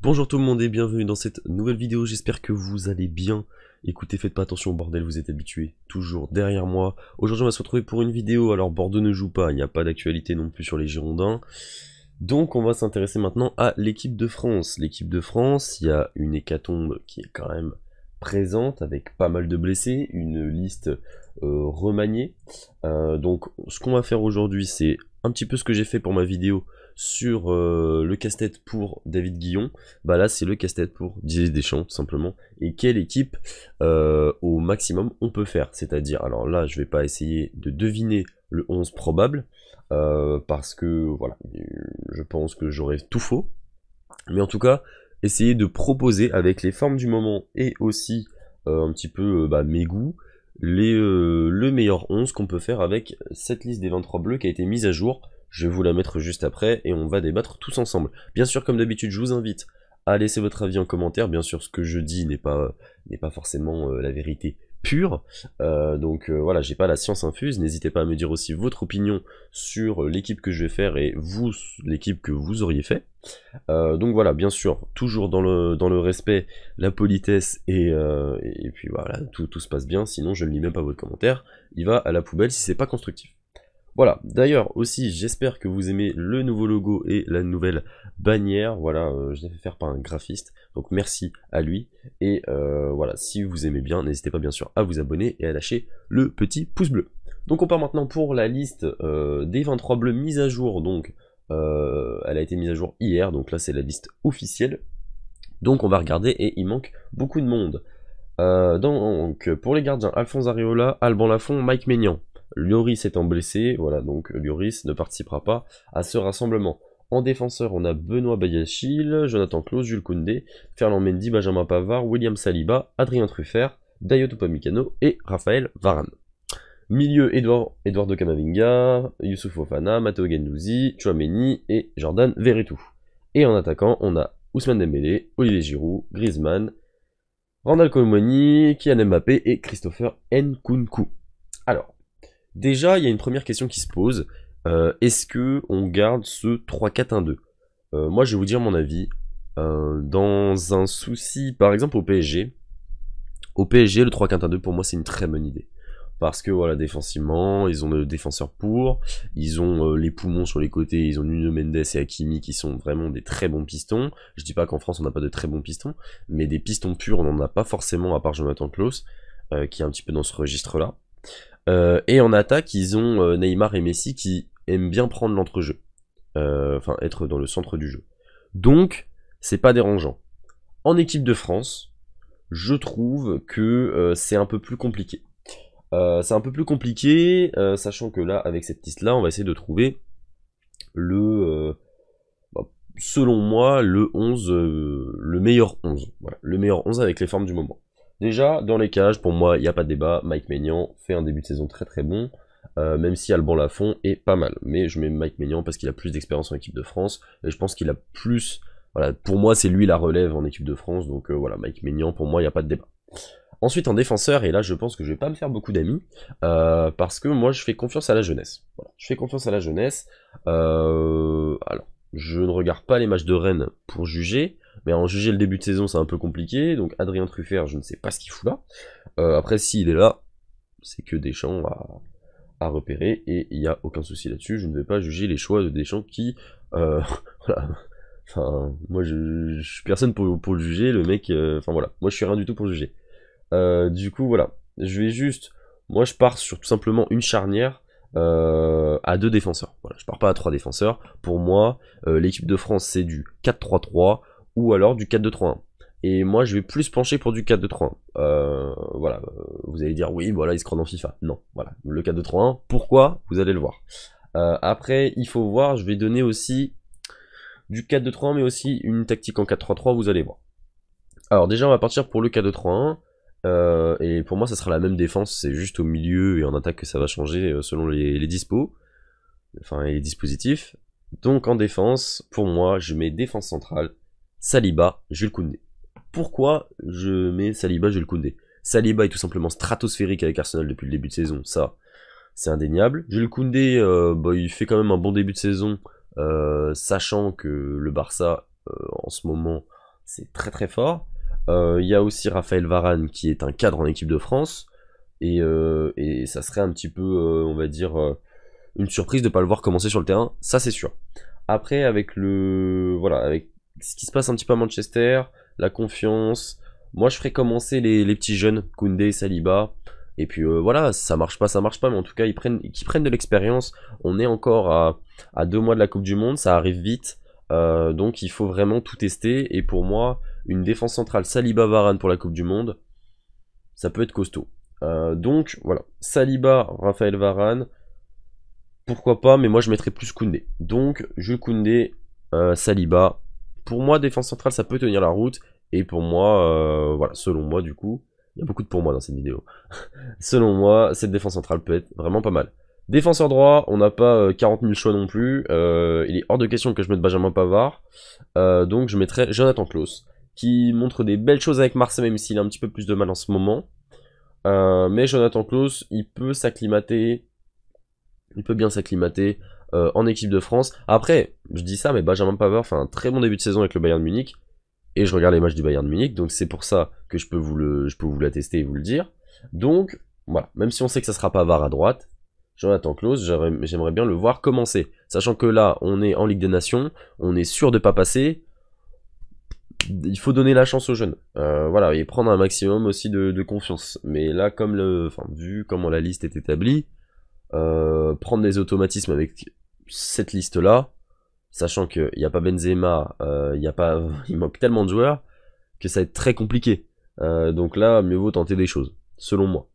Bonjour tout le monde et bienvenue dans cette nouvelle vidéo, j'espère que vous allez bien. Écoutez, faites pas attention, au bordel, vous êtes habitués, toujours derrière moi. Aujourd'hui, on va se retrouver pour une vidéo, alors Bordeaux ne joue pas, il n'y a pas d'actualité non plus sur les Girondins. Donc, on va s'intéresser maintenant à l'équipe de France. L'équipe de France, il y a une hécatombe qui est quand même présente, avec pas mal de blessés, une liste euh, remaniée. Euh, donc, ce qu'on va faire aujourd'hui, c'est un petit peu ce que j'ai fait pour ma vidéo sur euh, le casse-tête pour David Guillon, bah là c'est le casse-tête pour Didier Deschamps tout simplement. Et quelle équipe euh, au maximum on peut faire C'est-à-dire, alors là je vais pas essayer de deviner le 11 probable euh, parce que voilà, je pense que j'aurais tout faux. Mais en tout cas, essayer de proposer avec les formes du moment et aussi un petit peu bah, mes goûts. Les, le meilleur 11 qu'on peut faire avec cette liste des 23 bleus qui a été mise à jour je vais vous la mettre juste après et on va débattre tous ensemble. Bien sûr, comme d'habitude, je vous invite à laisser votre avis en commentaire. Bien sûr, ce que je dis n'est pas, euh, pas forcément euh, la vérité pure. Euh, donc voilà, j'ai pas la science infuse. N'hésitez pas à me dire aussi votre opinion sur l'équipe que je vais faire et vous, l'équipe que vous auriez fait. donc voilà, bien sûr, toujours dans le, dans le respect, la politesse et, puis voilà, tout, tout se passe bien. Sinon, je ne lis même pas votre commentaire. Il va à la poubelle si c'est pas constructif. Voilà, d'ailleurs aussi j'espère que vous aimez le nouveau logo et la nouvelle bannière. Voilà, euh, je l'ai fait faire par un graphiste, donc merci à lui. Et euh, voilà, si vous aimez bien, n'hésitez pas bien sûr à vous abonner et à lâcher le petit pouce bleu. Donc on part maintenant pour la liste euh, des 23 bleus mise à jour. Donc elle a été mise à jour hier, donc là c'est la liste officielle. Donc on va regarder et il manque beaucoup de monde. donc pour les gardiens, Alphonse Areola, Alban Lafont, Mike Maignan. Lloris étant blessé, voilà, donc euh, Lloris ne participera pas à ce rassemblement. En défenseur, on a Benoît Bayachil, Jonathan claus Jules Koundé, Ferland Mendy, Benjamin Pavard, William Saliba, Adrien Truffert, Dayot Upamikano et Raphaël Varane. Milieu, Edouard, de Camavinga, Youssouf Ofana, Matteo Gendouzi, Chouameni et Jordan Veretout. Et en attaquant, on a Ousmane Dembélé, Olivier Giroud, Griezmann, Randal Colomoni, Kian Mbappé et Christopher Nkunku. Alors, Déjà, il y a une première question qui se pose. Euh, est-ce que on garde ce 3-4-1-2 euh, Moi, je vais vous dire mon avis. Euh, dans un souci, par exemple au PSG, au PSG, le 3-4-1-2 pour moi c'est une très bonne idée. Parce que voilà, défensivement, ils ont le défenseur pour, ils ont les poumons sur les côtés, ils ont Nuno Mendes et Hakimi qui sont vraiment des très bons pistons. Je dis pas qu'en France on n'a pas de très bons pistons, mais des pistons purs on n'en a pas forcément à part Jonathan Klaus, qui est un petit peu dans ce registre-là. Euh, et en attaque, ils ont euh, Neymar et Messi qui aiment bien prendre l'entrejeu. Euh, enfin, être dans le centre du jeu. Donc, c'est pas dérangeant. En équipe de France, je trouve que c'est un peu plus compliqué. c'est un peu plus compliqué, sachant que là, avec cette liste-là, on va essayer de trouver le bah, selon moi, le 11, le meilleur 11. le meilleur 11 avec les formes du moment. Déjà, dans les cages, pour moi, il n'y a pas de débat. Mike Maignan fait un début de saison très très bon. Euh, même si Alban Lafont est pas mal. Mais je mets Mike Maignan parce qu'il a plus d'expérience en équipe de France. Et je pense qu'il a plus. Voilà, pour moi, c'est lui la relève en équipe de France. Donc euh, voilà, Mike Maignan, pour moi, il n'y a pas de débat. Ensuite, en défenseur, et là, je pense que je ne vais pas me faire beaucoup d'amis, euh, parce que moi, je fais confiance à la jeunesse. Voilà, je fais confiance à la jeunesse. alors, je ne regarde pas les matchs de Rennes pour juger, mais en juger le début de saison, c'est un peu compliqué. Donc Adrien Truffert, je ne sais pas ce qu'il fout là. Euh, après, s'il est là, c'est que Deschamps a, à repérer et il n'y a aucun souci là-dessus. Je ne vais pas juger les choix de Deschamps qui, euh, Enfin, moi je, suis personne pour, le juger. Le mec, euh, enfin voilà, moi je suis rien du tout pour le juger. du coup, voilà, je vais juste, moi je pars sur tout simplement une charnière euh, à deux défenseurs. Voilà, je pars pas à trois défenseurs. Pour moi, euh, l'équipe de France, c'est du 4-3-3 ou alors du 4-2-3-1. Et moi, je vais plus pencher pour du 4-2-3-1. Euh, voilà, vous allez dire, oui, voilà, il se croit dans FIFA. Non, voilà, le 4-2-3-1, pourquoi Vous allez le voir. après, il faut voir, je vais donner aussi du 4-2-3-1, mais aussi une tactique en 4-3-3, vous allez voir. Alors déjà, on va partir pour le 4-2-3-1. Euh, et pour moi, ça sera la même défense, c'est juste au milieu et en attaque que ça va changer euh, selon les, dispos, enfin les dispositifs. Donc en défense, pour moi, je mets défense centrale, Saliba, Jules Koundé. Pourquoi je mets Saliba, Jules Koundé Saliba est tout simplement stratosphérique avec Arsenal depuis le début de saison, ça, c'est indéniable. Jules Koundé, euh, bah, il fait quand même un bon début de saison, sachant que le Barça, en ce moment, c'est très très fort. Il euh, y a aussi Raphaël Varane qui est un cadre en équipe de France. Et, euh, ça serait un petit peu, euh, on va dire, une surprise de ne pas le voir commencer sur le terrain. Ça, c'est sûr. Après, avec le. Voilà, avec ce qui se passe un petit peu à Manchester, la confiance. Moi, je ferais commencer les, petits jeunes, Koundé, Saliba. Et puis voilà, ça marche pas, ça marche pas, mais en tout cas, ils prennent, qu'ils prennent de l'expérience. On est encore à, deux mois de la Coupe du Monde, ça arrive vite. donc, il faut vraiment tout tester. Et pour moi, une défense centrale Saliba Varane pour la Coupe du Monde, ça peut être costaud. Euh, donc voilà, Saliba, Raphaël Varane, pourquoi pas, mais moi je mettrais plus Koundé. Donc je Koundé, euh, Saliba. Pour moi, défense centrale, ça peut tenir la route. Et pour moi, euh, voilà, selon moi du coup, il y a beaucoup de pour moi dans cette vidéo. selon moi, cette défense centrale peut être vraiment pas mal. Défenseur droit, on n'a pas 40 000 choix non plus. il est hors de question que je mette Benjamin Pavard. donc je mettrai Jonathan Klaus qui montre des belles choses avec Marseille, même s'il a un petit peu plus de mal en ce moment. Euh, mais Jonathan Klaus, il peut s'acclimater. Il peut bien s'acclimater euh, en équipe de France. Après, je dis ça, mais Benjamin Pavard fait un très bon début de saison avec le Bayern de Munich. Et je regarde les matchs du Bayern de Munich, donc c'est pour ça que je peux vous le, je peux vous l'attester et vous le dire. Donc, voilà, même si on sait que ça sera pas Var à droite, Jonathan Klaus, j'aimerais bien le voir commencer. Sachant que là, on est en Ligue des Nations, on est sûr de ne pas passer, il faut donner la chance aux jeunes. Euh, voilà, et prendre un maximum aussi de, confiance. Mais là, comme le, vu comment la liste est établie, euh, prendre des automatismes avec cette liste-là, sachant qu'il n'y a pas Benzema, euh, y a pas, il manque tellement de joueurs que ça va être très compliqué. donc là, mieux vaut tenter des choses, selon moi.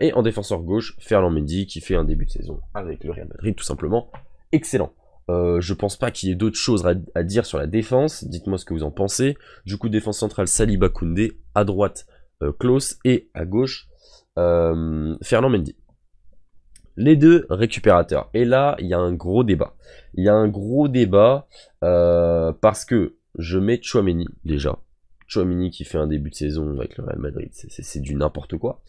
et en défenseur gauche, Ferland Mendy qui fait un début de saison avec le Real Madrid, tout simplement excellent. Euh, je ne pense pas qu'il y ait d'autres choses à, dire sur la défense. Dites-moi ce que vous en pensez. Du coup, défense centrale, Saliba Koundé. À droite, Close. Euh, et à gauche, euh, Fernand Mendy. Les deux récupérateurs. Et là, il y a un gros débat. Il y a un gros débat parce que je mets Chouameni déjà. Chouameni qui fait un début de saison avec le Real Madrid, c'est du n'importe quoi.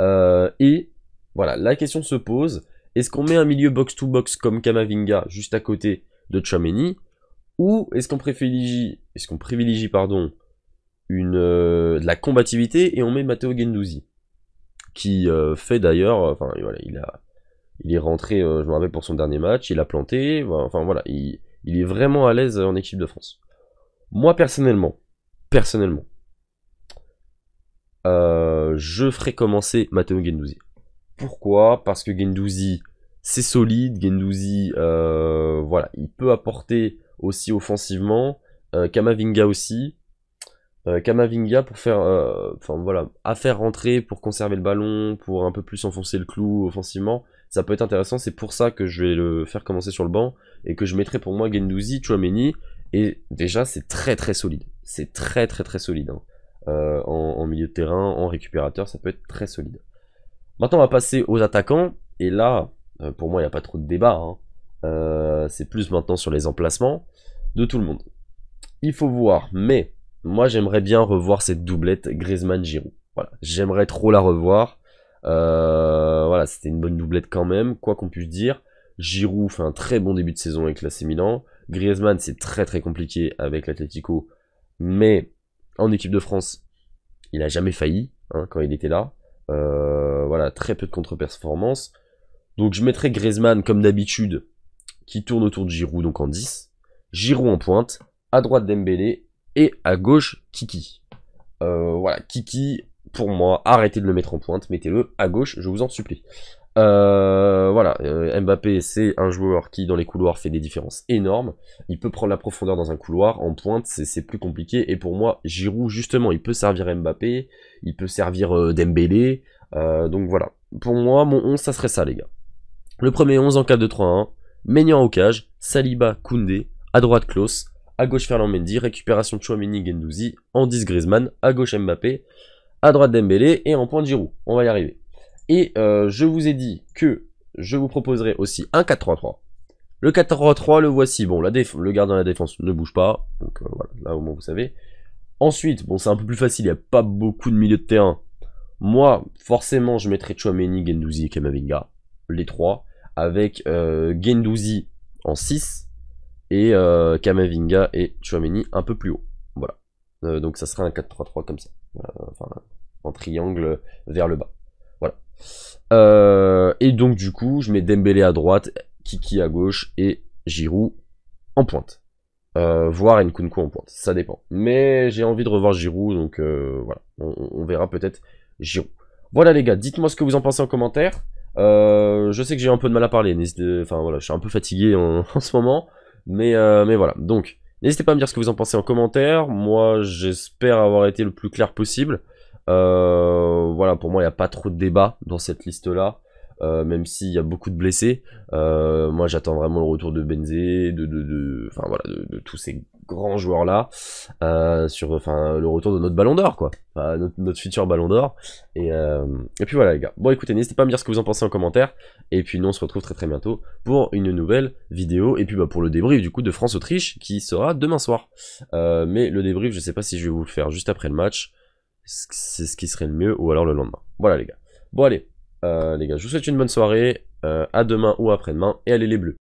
et voilà, la question se pose est-ce qu'on met un milieu box-to-box comme Kamavinga juste à côté de Chameni Ou est-ce qu'on privilégie, est privilégie pardon, une, euh, de la combativité et on met Matteo Gendouzi Qui euh, fait d'ailleurs, euh, enfin voilà, il, a, il est rentré, je me rappelle, pour son dernier match, il a planté, enfin voilà, il, est vraiment à l'aise en équipe de France. Moi personnellement, personnellement, je ferai commencer Matteo Gendouzi. Pourquoi Parce que Gendouzi, c'est solide. Gendouzi, euh, voilà, il peut apporter aussi offensivement. Euh, Kamavinga aussi. Euh, Kamavinga pour faire, enfin voilà, à faire rentrer, pour conserver le ballon, pour un peu plus enfoncer le clou offensivement. Ça peut être intéressant. C'est pour ça que je vais le faire commencer sur le banc et que je mettrai pour moi Gendouzi, Chouameni. Et déjà, c'est très très solide. C'est très très très solide. Hein. en, milieu de terrain, en récupérateur, ça peut être très solide. Maintenant, on va passer aux attaquants. Et là, euh, pour moi, il n'y a pas trop de débat. Hein. Euh, c'est plus maintenant sur les emplacements de tout le monde. Il faut voir, mais moi j'aimerais bien revoir cette doublette Griezmann-Giroud. Voilà, j'aimerais trop la revoir. Euh, voilà, c'était une bonne doublette quand même, quoi qu'on puisse dire. Giroud fait un très bon début de saison avec la Milan. Griezmann, c'est très très compliqué avec l'Atlético, mais en équipe de France, il n'a jamais failli hein, quand il était là. Euh, voilà, très peu de contre performance Donc je mettrai Griezmann comme d'habitude, qui tourne autour de Giroud, donc en 10. Giroud en pointe, à droite Dembélé et à gauche Kiki. Euh, voilà, Kiki, pour moi, arrêtez de le mettre en pointe, mettez-le à gauche, je vous en supplie. Euh, voilà, euh, Mbappé, c'est un joueur qui, dans les couloirs, fait des différences énormes. Il peut prendre la profondeur dans un couloir, en pointe, c'est plus compliqué. Et pour moi, Giroud, justement, il peut servir Mbappé, il peut servir euh, Dembélé. Euh, donc voilà, pour moi, mon 11, ça serait ça, les gars. Le premier 11 en 4-2-3-1, Maignan au cage, Saliba, Koundé, à droite Klaus, à gauche Ferland Mendy, récupération Chouamini, Gendouzi, en 10 Griezmann, à gauche Mbappé, à droite Dembélé et en pointe Giroud. On va y arriver. Et euh, je vous ai dit que je vous proposerai aussi un 4-3-3. Le 4-3-3, le voici. Bon, le gardien de la défense ne bouge pas. Donc euh, voilà, là au moins vous savez. Ensuite, bon, c'est un peu plus facile, il n'y a pas beaucoup de milieu de terrain. Moi, forcément, je mettrai Chouameni, Gendouzi et Kamavinga. Les trois. Avec euh, en 6 et euh, Kamavinga et Chouameni un peu plus haut. Voilà. donc ça sera un 4-3-3 comme ça. enfin, en triangle vers le bas. Euh, et donc du coup, je mets Dembélé à droite, Kiki à gauche et Giroud en pointe. Euh, voire Nkunku en pointe, ça dépend. Mais j'ai envie de revoir Giroud, donc euh, voilà, on, verra peut-être Giroud. Voilà les gars, dites-moi ce que vous en pensez en commentaire. je sais que j'ai un peu de mal à parler, enfin voilà, je suis un peu fatigué en, ce moment, mais, mais voilà. Donc, n'hésitez pas à me dire ce que vous en pensez en commentaire. Moi, j'espère avoir été le plus clair possible. Euh, voilà, pour moi, il n'y a pas trop de débat dans cette liste-là. Euh, même s'il y a beaucoup de blessés. Euh, moi, j'attends vraiment le retour de Benzé, de, de, enfin, voilà, de, tous ces grands joueurs là, euh, sur, enfin, le retour de notre Ballon d'Or, quoi, notre, futur Ballon d'Or. Et, et puis voilà, les gars. Bon, écoutez, n'hésitez pas à me dire ce que vous en pensez en commentaire. Et puis nous, on se retrouve très très bientôt pour une nouvelle vidéo. Et puis bah, pour le débrief du coup de France Autriche qui sera demain soir. mais le débrief, je sais pas si je vais vous le faire juste après le match c'est ce qui serait le mieux, ou alors le lendemain. Voilà les gars. Bon allez, euh, les gars, je vous souhaite une bonne soirée, euh, à demain ou après-demain, et allez les bleus.